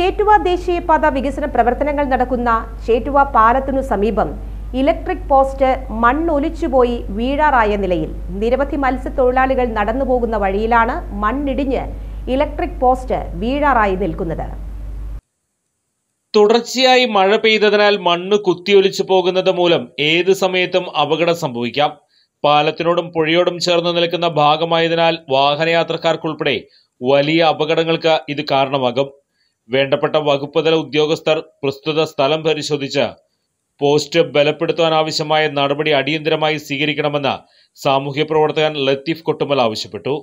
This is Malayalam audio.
ചേറ്റുവ ദേശീയപാത വികസന പ്രവർത്തനങ്ങൾ നടക്കുന്ന ചേറ്റുവ പാലത്തിനു സമീപം ഇലക്ട്രിക് പോസ്റ്റ് മണ്ണൊലിച്ചുപോയി വീഴാറായ നിലയിൽ നിരവധി മത്സ്യത്തൊഴിലാളികൾ നടന്നുപോകുന്ന വഴിയിലാണ് മണ്ണിടിഞ്ഞ് ഇലക്ട്രിക് പോസ്റ്റ് വീഴാറായി നിൽക്കുന്നത് തുടർച്ചയായി മഴ പെയ്തതിനാൽ മണ്ണ് കുത്തിയൊലിച്ചു പോകുന്നത് മൂലം ഏത് സമയത്തും അപകടം സംഭവിക്കാം പാലത്തിനോടും പുഴയോടും ചേർന്ന് നിൽക്കുന്ന ഭാഗമായതിനാൽ വാഹനയാത്രക്കാർക്കുൾപ്പെടെ വലിയ അപകടങ്ങൾക്ക് ഇത് കാരണമാകും വേണ്ടപ്പെട്ട വകുപ്പുതല ഉദ്യോഗസ്ഥർ പ്രസ്തുത സ്ഥലം പരിശോധിച്ച് പോസ്റ്റ് ബലപ്പെടുത്താനാവശ്യമായ നടപടി അടിയന്തരമായി സ്വീകരിക്കണമെന്ന് സാമൂഹ്യ പ്രവർത്തകൻ ലത്തീഫ് കൊട്ടുമൽ ആവശ്യപ്പെട്ടു